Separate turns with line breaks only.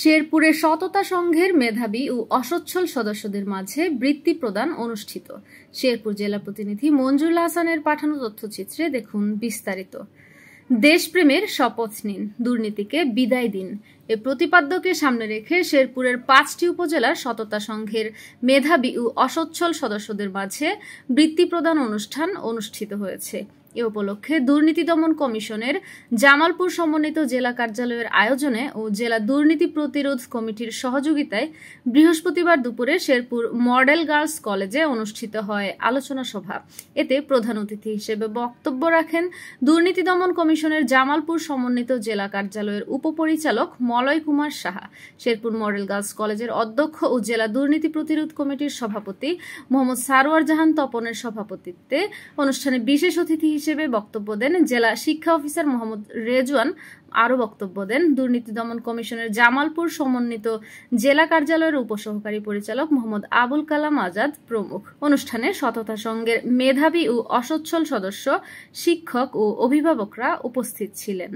শেরপুরে সততা সংঘের মেধাবী ও অসচ্ছল সদস্যদের মাঝে বৃত্তি প্রদান অনুষ্ঠিত শেরপুর জেলা প্রতিনিধি মঞ্জুল হাসানের পাঠানো তথ্যচিত্রে দেখুন বিস্তারিত দেশপ্রেমের শপথ নিন দুর্নীতিকে বিদায় দিন এ প্রতিপাদ্যকে সামনে রেখে শেরপুরের পাঁচটি উপজেলার সততা সংঘের মেধাবী ও অসচ্ছল সদস্যদের মাঝে বৃত্তি প্রদান অনুষ্ঠান অনুষ্ঠিত হয়েছে এ উপলক্ষে দুর্নীতি দমন কমিশনের জামালপুর সমন্বিত জেলা কার্যালয়ের আয়োজনে ও জেলা দুর্নীতি প্রতিরোধ কমিটির সহযোগিতায় বৃহস্পতিবার দুপুরে শেরপুর মডেল গার্লস কলেজে অনুষ্ঠিত হয় আলোচনা সভা এতে প্রধান অতিথি হিসেবে বক্তব্য রাখেন দুর্নীতি দমন কমিশনের জামালপুর সমন্বিত জেলা কার্যালয়ের উপপরিচালক মলয় কুমার সাহা শেরপুর মডেল গার্লস কলেজের অধ্যক্ষ ও জেলা দুর্নীতি প্রতিরোধ কমিটির সভাপতি মোহাম্মদ সারোয়ার জাহান তপনের সভাপতিত্বে অনুষ্ঠানে বিশেষ অতিথি হিসেবে হিসেবে বক্তব্য দেন জেলা শিক্ষা অফিসার মোহাম্মদ রেজওয়ান আরও বক্তব্য দেন দুর্নীতি দমন কমিশনের জামালপুর সমন্বিত জেলা কার্যালয়ের উপসহকারী পরিচালক মোহাম্মদ আবুল কালাম আজাদ প্রমুখ অনুষ্ঠানে সততা সংঘের মেধাবী ও অসচ্ছল সদস্য শিক্ষক ও অভিভাবকরা উপস্থিত ছিলেন